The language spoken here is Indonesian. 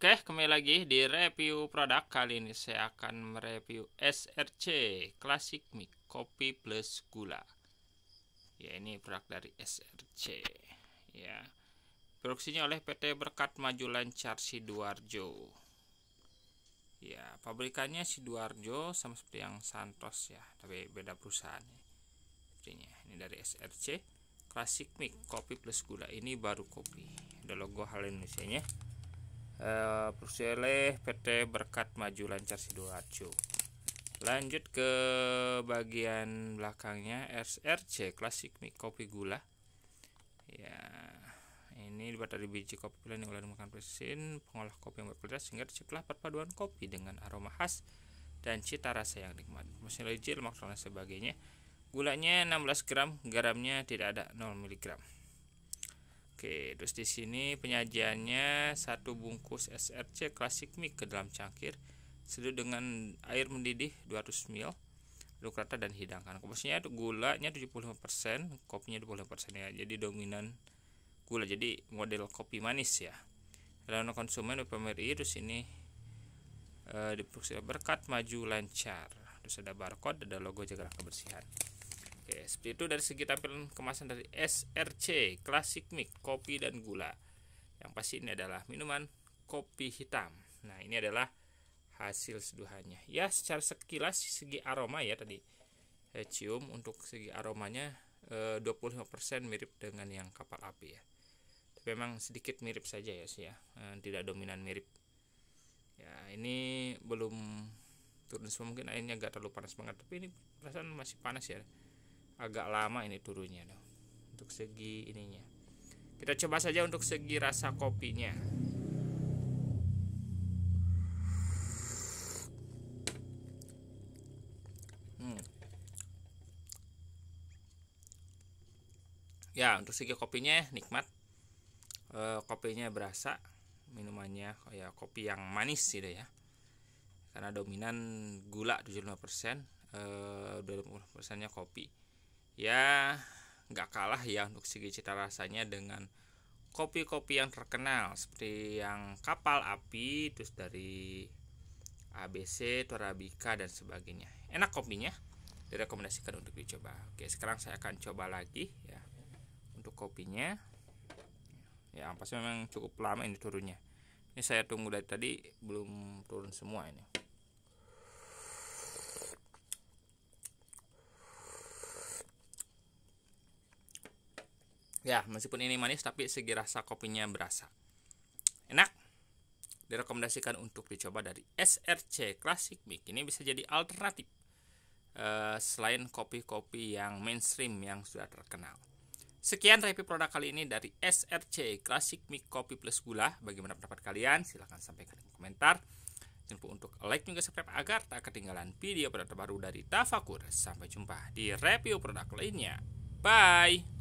Oke, kembali lagi di review produk. Kali ini saya akan mereview SRC Classic Mix Kopi Plus Gula. Ya, ini produk dari SRC. Ya. Produksinya oleh PT Berkat Maju Lancar Sidoarjo. Ya, pabrikannya Sidoarjo sama seperti yang Santos ya, tapi beda perusahaannya. Sepertinya ini dari SRC Classic Mix Kopi Plus Gula. Ini baru kopi. Ada logo Hal Indonesia-nya uh, eh, PT Berkat Maju Lancar Sidoarjo lanjut ke bagian belakangnya SRC klasik Mi kopi gula ya ini dibuat dari biji kopi gula yang oleh makan mesin pengolah kopi yang berkualitas sehingga terciptalah perpaduan kopi dengan aroma khas dan cita rasa yang nikmat mesin legit maksudnya sebagainya gulanya 16 gram garamnya tidak ada 0 miligram. Oke, terus di sini penyajiannya satu bungkus SRC klasik mie ke dalam cangkir, seduh dengan air mendidih 200 ml, aduk rata dan hidangkan. Komposisinya gulanya 75%, kopinya 25% ya. Jadi dominan gula. Jadi model kopi manis ya. Karena konsumen PMRI terus ini eh, diproduksi berkat maju lancar. Terus ada barcode, ada logo jaga kebersihan. Oke, seperti itu dari segi tampilan kemasan dari SRC, Classic Mix, kopi dan gula. Yang pasti ini adalah minuman kopi hitam. Nah, ini adalah hasil seduhannya. Ya, secara sekilas segi aroma ya tadi saya eh, cium untuk segi aromanya e, eh, 25% mirip dengan yang kapal api ya. Tapi memang sedikit mirip saja ya sih ya, e, tidak dominan mirip. Ya, ini belum turun semua mungkin airnya agak terlalu panas banget, tapi ini perasaan masih panas ya agak lama ini turunnya loh untuk segi ininya kita coba saja untuk segi rasa kopinya hmm. ya untuk segi kopinya nikmat e, kopinya berasa minumannya kayak kopi yang manis gitu ya karena dominan gula 75% eh, 25% nya kopi ya nggak kalah ya untuk segi cita rasanya dengan kopi-kopi yang terkenal seperti yang kapal api terus dari ABC, Torabika dan sebagainya. Enak kopinya, direkomendasikan untuk dicoba. Oke, sekarang saya akan coba lagi ya untuk kopinya. Ya, pasti memang cukup lama ini turunnya. Ini saya tunggu dari tadi belum turun semua ini. Ya, meskipun ini manis tapi segi rasa kopinya berasa. Enak. Direkomendasikan untuk dicoba dari SRC Classic Mix. Ini bisa jadi alternatif uh, selain kopi-kopi yang mainstream yang sudah terkenal. Sekian review produk kali ini dari SRC Classic Mix Kopi Plus Gula. Bagaimana pendapat kalian? Silahkan sampaikan di komentar. Jangan lupa untuk like juga subscribe agar tak ketinggalan video produk terbaru dari Tafakur. Sampai jumpa di review produk lainnya. Bye!